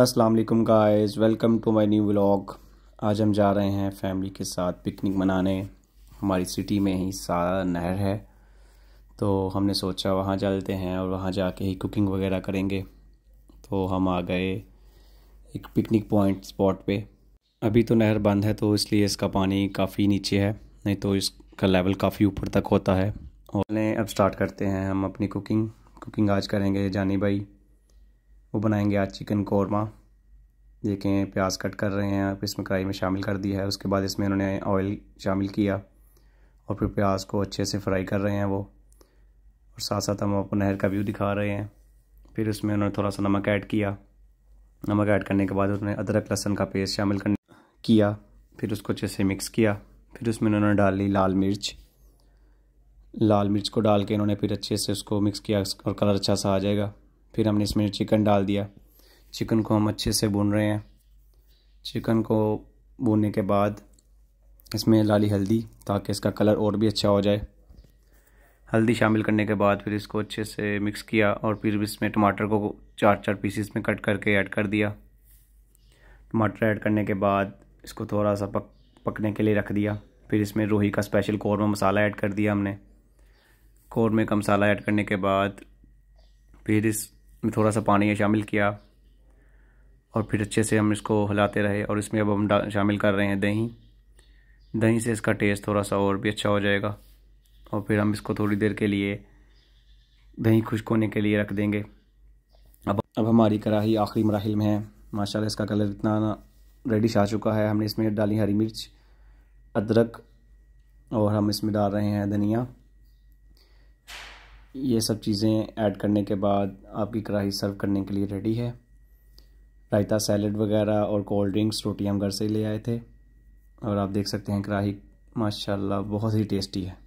Aslam guys guys welcome to my new vlog आज हम जा रहे हैं फैमिली के साथ पिकनिक मनाने हमारी सिटी में ही सारा नहर है तो हमने सोचा वहाँ चलते हैं और वहाँ जाके ही कुकिंग वगैरह करेंगे तो हम आ गए एक पिकनिक पॉइंट स्पॉट पे अभी तो नहर बंद है तो इसलिए इसका पानी काफ़ी नीचे है नहीं तो इसका लेवल काफ़ी ऊपर तक होता है और अब स्टार्ट करते हैं हम अपनी कुकिंग कुकिंग आज करेंगे जानी भाई वो बनाएंगे आज चिकन कौरमा देखें प्याज कट कर रहे हैं आप इसमें कढ़ाई में शामिल कर दिया है उसके बाद इसमें उन्होंने ऑयल शामिल किया और फिर प्याज को अच्छे से फ्राई कर रहे हैं वो और साथ साथ हम आपको नहर का व्यू दिखा रहे हैं फिर उसमें उन्होंने थोड़ा सा नमक ऐड किया नमक ऐड करने के बाद उन्होंने अदरक लहसन का पेस्ट शामिल कर किया फिर उसको अच्छे से मिक्स किया फिर उसमें उन्होंने डाल ली लाल मिर्च लाल मिर्च को डाल के इन्होंने फिर अच्छे से उसको मिक्स किया और कलर अच्छा सा आ जाएगा फिर हमने इसमें चिकन डाल दिया चिकन को हम अच्छे से भून रहे हैं चिकन को भूनने के बाद इसमें लाली हल्दी ताकि इसका कलर और भी अच्छा हो जाए हल्दी शामिल करने के बाद फिर इसको अच्छे से मिक्स किया और फिर इसमें टमाटर को चार चार पीसीस में कट करके ऐड कर दिया टमाटर ऐड करने के बाद इसको थोड़ा सा पक पकने के लिए रख दिया फिर इसमें रोही का स्पेशल कौरमा मसाला ऐड कर दिया हमने कौरमे का मसाला ऐड करने के बाद फिर इस में थोड़ा सा पानी शामिल किया और फिर अच्छे से हम इसको हिलाते रहे और इसमें अब हम शामिल कर रहे हैं दही दही से इसका टेस्ट थोड़ा सा और भी अच्छा हो जाएगा और फिर हम इसको थोड़ी देर के लिए दही खुश्क होने के लिए रख देंगे अब अब हमारी कढ़ाई आखिरी मराहल में है माशाल्लाह इसका कलर इतना रेडिश आ चुका है हमने इसमें डाली हरी मिर्च अदरक और हम इसमें डाल रहे हैं धनिया ये सब चीज़ें ऐड करने के बाद आपकी कढ़ाई सर्व करने के लिए रेडी है रायता सैलड वगैरह और कोल्ड ड्रिंक्स रोटी हम घर से ले आए थे और आप देख सकते हैं कढ़ाई माशाल्लाह बहुत ही टेस्टी है